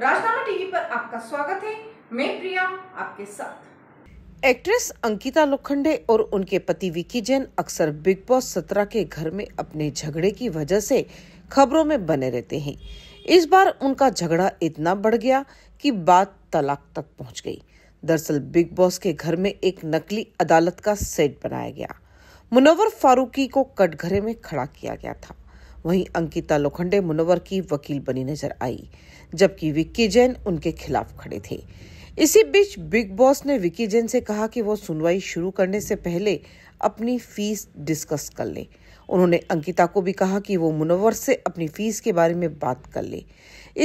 राजनामा TV पर आपका स्वागत है मैं प्रिया आपके साथ एक्ट्रेस अंकिता लोखंडे और उनके पति विकी जैन अक्सर बिग बॉस सत्रह के घर में अपने झगड़े की वजह से खबरों में बने रहते हैं इस बार उनका झगड़ा इतना बढ़ गया कि बात तलाक तक पहुंच गई दरअसल बिग बॉस के घर में एक नकली अदालत का सेट बनाया गया मुनवर फारूकी को कटघरे में खड़ा किया गया था वहीं अंकिता लोखंडे मुनवर की वकील बनी नजर आई जबकि विक्की जैन उनके खिलाफ खड़े थे इसी बीच बिग बॉस ने विक्की जैन से कहा कि वो सुनवाई शुरू करने से पहले अपनी फीस डिस्कस कर ले उन्होंने अंकिता को भी कहा कि वो मुनवर से अपनी फीस के बारे में बात कर ले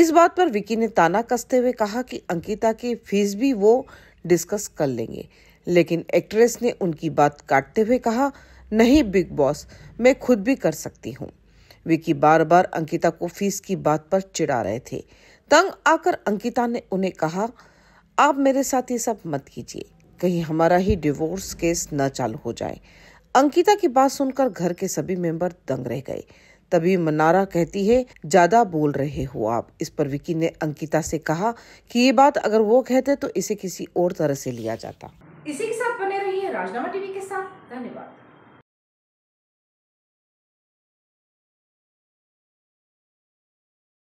इस बात पर विकी ने ताना कसते हुए कहा कि अंकिता की फीस भी वो डिस्कस कर लेंगे लेकिन एक्ट्रेस ने उनकी बात काटते हुए कहा नहीं बिग बॉस मैं खुद भी कर सकती हूँ विकी बार बार अंकिता को फीस की बात पर चिढ़ा रहे थे तंग आकर अंकिता ने उन्हें कहा आप मेरे साथ ये सब मत कीजिए कहीं हमारा ही डिवोर्स केस न चालू हो जाए अंकिता की बात सुनकर घर के सभी मेंबर दंग रह गए तभी मनारा कहती है ज्यादा बोल रहे हो आप इस पर विकी ने अंकिता से कहा कि ये बात अगर वो कहते तो इसे किसी और तरह से लिया जाता इसी के साथ बने रहिए राजनामा टीवी के साथ धन्यवाद